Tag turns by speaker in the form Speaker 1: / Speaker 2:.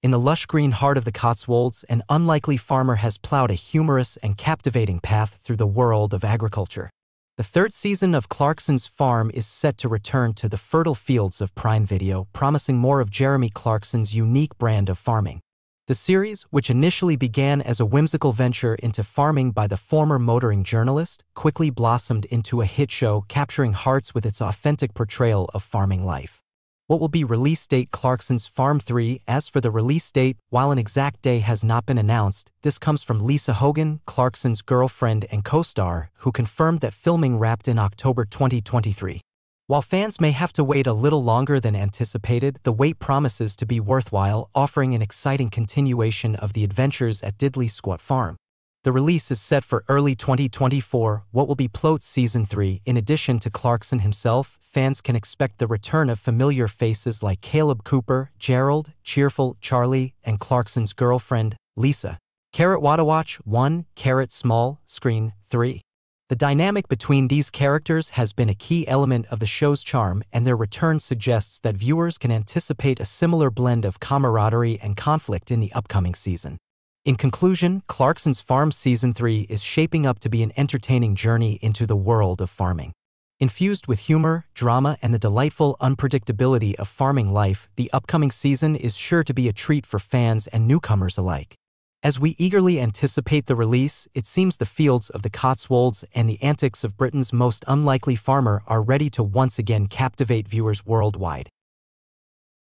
Speaker 1: In the lush green heart of the Cotswolds, an unlikely farmer has plowed a humorous and captivating path through the world of agriculture. The third season of Clarkson's Farm is set to return to the fertile fields of Prime Video, promising more of Jeremy Clarkson's unique brand of farming. The series, which initially began as a whimsical venture into farming by the former motoring journalist, quickly blossomed into a hit show capturing hearts with its authentic portrayal of farming life what will be release date Clarkson's Farm 3. As for the release date, while an exact day has not been announced, this comes from Lisa Hogan, Clarkson's girlfriend and co-star, who confirmed that filming wrapped in October 2023. While fans may have to wait a little longer than anticipated, the wait promises to be worthwhile, offering an exciting continuation of the adventures at Diddley Squat Farm. The release is set for early 2024, what will be Plot Season 3. In addition to Clarkson himself, fans can expect the return of familiar faces like Caleb Cooper, Gerald, Cheerful, Charlie, and Clarkson's girlfriend, Lisa. Carrot Watawatch 1, Carrot Small, Screen 3. The dynamic between these characters has been a key element of the show's charm, and their return suggests that viewers can anticipate a similar blend of camaraderie and conflict in the upcoming season. In conclusion, Clarkson's Farm Season 3 is shaping up to be an entertaining journey into the world of farming. Infused with humor, drama, and the delightful unpredictability of farming life, the upcoming season is sure to be a treat for fans and newcomers alike. As we eagerly anticipate the release, it seems the fields of the Cotswolds and the antics of Britain's most unlikely farmer are ready to once again captivate viewers worldwide.